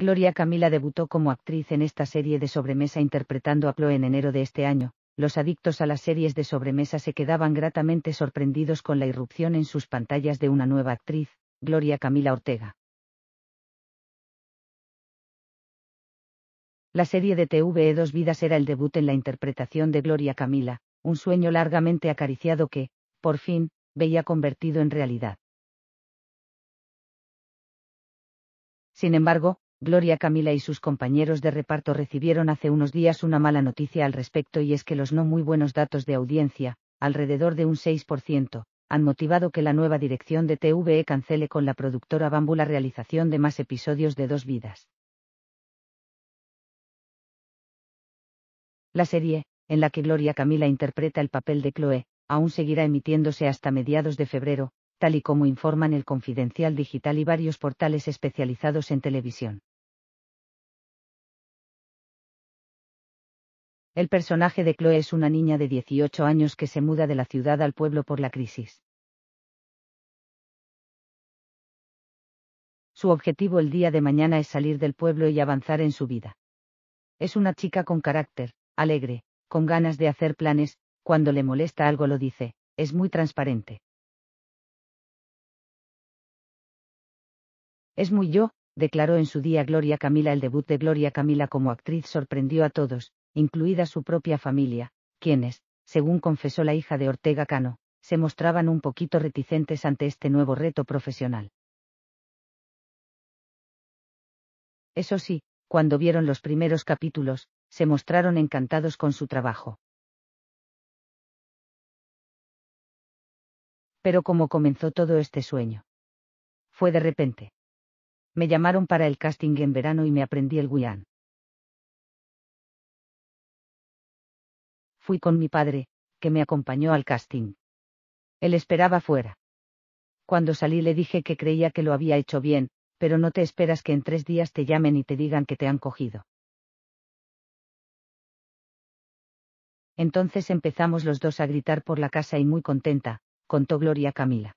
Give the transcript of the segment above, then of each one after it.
Gloria Camila debutó como actriz en esta serie de sobremesa interpretando a Chloe en enero de este año. Los adictos a las series de sobremesa se quedaban gratamente sorprendidos con la irrupción en sus pantallas de una nueva actriz, Gloria Camila Ortega. La serie de TVE Dos Vidas era el debut en la interpretación de Gloria Camila, un sueño largamente acariciado que, por fin, veía convertido en realidad. Sin embargo, Gloria Camila y sus compañeros de reparto recibieron hace unos días una mala noticia al respecto y es que los no muy buenos datos de audiencia, alrededor de un 6%, han motivado que la nueva dirección de TVE cancele con la productora Bambu la realización de más episodios de Dos Vidas. La serie, en la que Gloria Camila interpreta el papel de Chloe, aún seguirá emitiéndose hasta mediados de febrero, tal y como informan el Confidencial Digital y varios portales especializados en televisión. El personaje de Chloe es una niña de 18 años que se muda de la ciudad al pueblo por la crisis. Su objetivo el día de mañana es salir del pueblo y avanzar en su vida. Es una chica con carácter, alegre, con ganas de hacer planes, cuando le molesta algo lo dice, es muy transparente. Es muy yo, declaró en su día Gloria Camila. El debut de Gloria Camila como actriz sorprendió a todos, incluida su propia familia, quienes, según confesó la hija de Ortega Cano, se mostraban un poquito reticentes ante este nuevo reto profesional. Eso sí, cuando vieron los primeros capítulos, se mostraron encantados con su trabajo. Pero ¿cómo comenzó todo este sueño? Fue de repente. Me llamaron para el casting en verano y me aprendí el Guyán. Fui con mi padre, que me acompañó al casting. Él esperaba fuera. Cuando salí le dije que creía que lo había hecho bien, pero no te esperas que en tres días te llamen y te digan que te han cogido. Entonces empezamos los dos a gritar por la casa y muy contenta, contó Gloria Camila.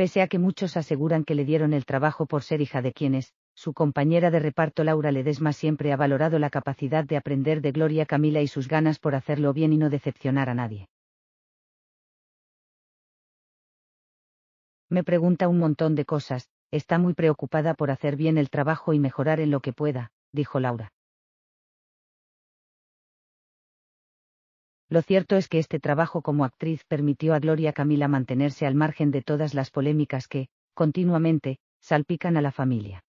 pese a que muchos aseguran que le dieron el trabajo por ser hija de quienes, su compañera de reparto Laura Ledesma siempre ha valorado la capacidad de aprender de Gloria Camila y sus ganas por hacerlo bien y no decepcionar a nadie. Me pregunta un montón de cosas, está muy preocupada por hacer bien el trabajo y mejorar en lo que pueda, dijo Laura. Lo cierto es que este trabajo como actriz permitió a Gloria Camila mantenerse al margen de todas las polémicas que, continuamente, salpican a la familia.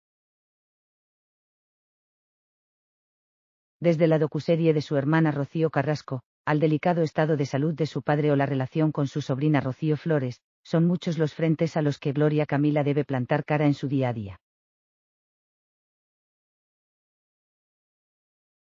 Desde la docuserie de su hermana Rocío Carrasco, al delicado estado de salud de su padre o la relación con su sobrina Rocío Flores, son muchos los frentes a los que Gloria Camila debe plantar cara en su día a día.